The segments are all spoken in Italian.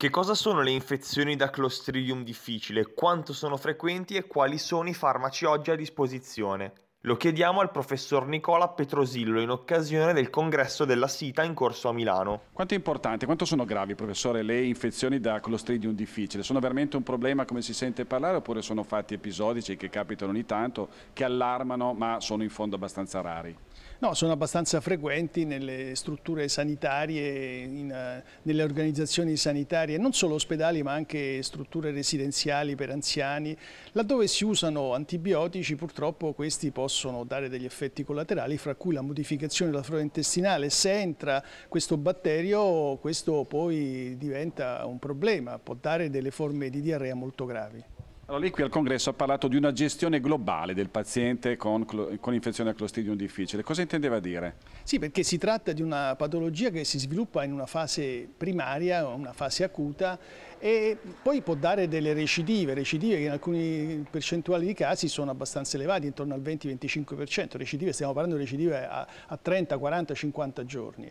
Che cosa sono le infezioni da Clostridium difficile, quanto sono frequenti e quali sono i farmaci oggi a disposizione? Lo chiediamo al professor Nicola Petrosillo in occasione del congresso della SITA in corso a Milano. Quanto è importante, quanto sono gravi, professore, le infezioni da Clostridium difficile? Sono veramente un problema come si sente parlare oppure sono fatti episodici che capitano ogni tanto, che allarmano ma sono in fondo abbastanza rari? No, sono abbastanza frequenti nelle strutture sanitarie, in, eh, nelle organizzazioni sanitarie, non solo ospedali ma anche strutture residenziali per anziani. Laddove si usano antibiotici purtroppo questi possono possono dare degli effetti collaterali, fra cui la modificazione della flora intestinale. Se entra questo batterio, questo poi diventa un problema, può dare delle forme di diarrea molto gravi. Allora, lei qui al congresso ha parlato di una gestione globale del paziente con, con infezione a clostridium difficile. Cosa intendeva dire? Sì, perché si tratta di una patologia che si sviluppa in una fase primaria, una fase acuta e poi può dare delle recidive, recidive che in alcuni percentuali di casi sono abbastanza elevate, intorno al 20-25%, recidive, stiamo parlando di recidive a, a 30, 40, 50 giorni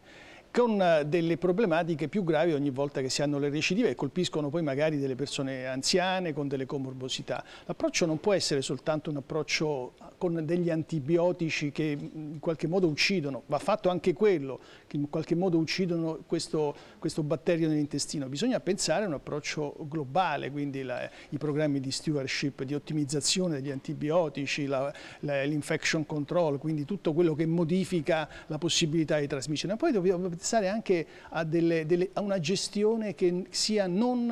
con eh, delle problematiche più gravi ogni volta che si hanno le recidive e colpiscono poi magari delle persone anziane con delle comorbosità. L'approccio non può essere soltanto un approccio con degli antibiotici che mm, in qualche modo uccidono, va fatto anche quello, che in qualche modo uccidono questo, questo batterio nell'intestino. Bisogna pensare a un approccio globale, quindi la, i programmi di stewardship, di ottimizzazione degli antibiotici, l'infection control, quindi tutto quello che modifica la possibilità di trasmissione. Poi dobbiamo pensare anche a, delle, delle, a una gestione che sia non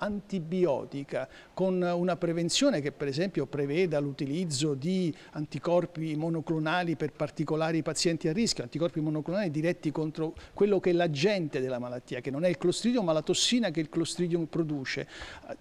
antibiotica, con una prevenzione che per esempio preveda l'utilizzo di anticorpi monoclonali per particolari pazienti a rischio, anticorpi monoclonali diretti contro quello che è l'agente della malattia, che non è il clostridium ma la tossina che il clostridium produce.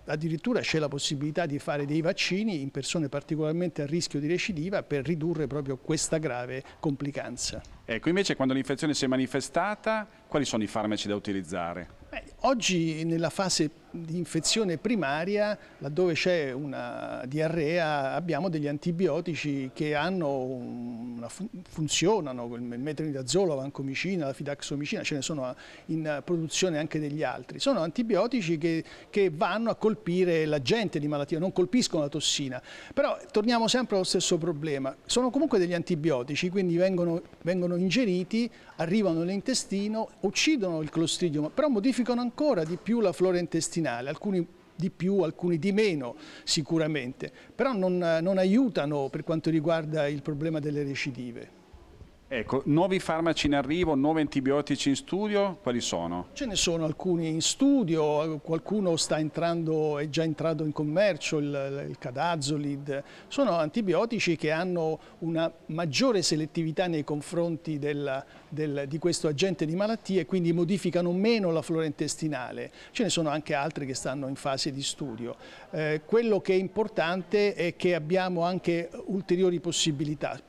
Addirittura c'è la possibilità di fare dei vaccini in persone particolarmente a rischio di recidiva per ridurre proprio questa grave complicanza. Ecco, invece quando l'infezione si è manifestata, quali sono i farmaci da utilizzare? Beh, oggi nella fase di infezione primaria, laddove c'è una diarrea, abbiamo degli antibiotici che una, funzionano, il metronidazolo, la vancomicina, la fidaxomicina, ce ne sono ah, in produzione anche degli altri. Sono antibiotici che, che vanno a colpire l'agente di malattia, non colpiscono la tossina. Però torniamo sempre allo stesso problema. Sono comunque degli antibiotici, quindi vengono, vengono ingeriti, arrivano nell'intestino, uccidono il clostridium, però modificano ancora di più la flora intestinale vaccinale, alcuni di più, alcuni di meno sicuramente, però non, non aiutano per quanto riguarda il problema delle recidive. Ecco, nuovi farmaci in arrivo, nuovi antibiotici in studio, quali sono? Ce ne sono alcuni in studio, qualcuno sta entrando, è già entrato in commercio, il, il cadazolid. Sono antibiotici che hanno una maggiore selettività nei confronti del, del, di questo agente di malattie e quindi modificano meno la flora intestinale. Ce ne sono anche altri che stanno in fase di studio. Eh, quello che è importante è che abbiamo anche ulteriori possibilità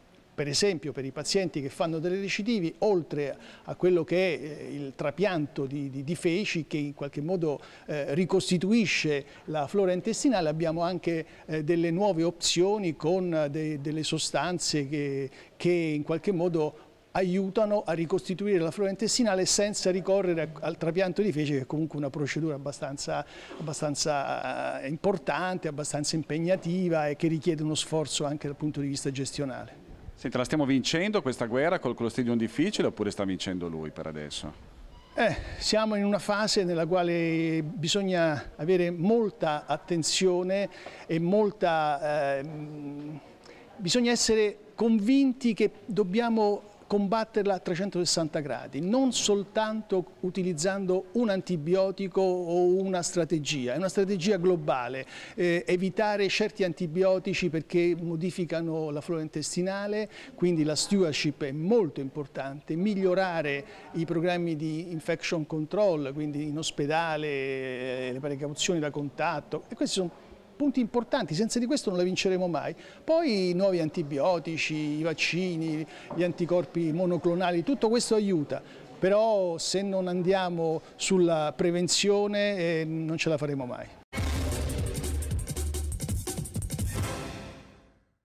per esempio per i pazienti che fanno delle recidivi, oltre a quello che è eh, il trapianto di, di, di feci che in qualche modo eh, ricostituisce la flora intestinale, abbiamo anche eh, delle nuove opzioni con eh, de, delle sostanze che, che in qualche modo aiutano a ricostituire la flora intestinale senza ricorrere al trapianto di feci che è comunque una procedura abbastanza, abbastanza eh, importante, abbastanza impegnativa e che richiede uno sforzo anche dal punto di vista gestionale. Senta, la stiamo vincendo questa guerra col Clostridium difficile oppure sta vincendo lui per adesso? Eh, siamo in una fase nella quale bisogna avere molta attenzione e molta... Eh, bisogna essere convinti che dobbiamo combatterla a 360 gradi, non soltanto utilizzando un antibiotico o una strategia, è una strategia globale, eh, evitare certi antibiotici perché modificano la flora intestinale, quindi la stewardship è molto importante, migliorare i programmi di infection control, quindi in ospedale, eh, le precauzioni da contatto e questi sono punti importanti, senza di questo non le vinceremo mai. Poi i nuovi antibiotici, i vaccini, gli anticorpi monoclonali, tutto questo aiuta, però se non andiamo sulla prevenzione eh, non ce la faremo mai.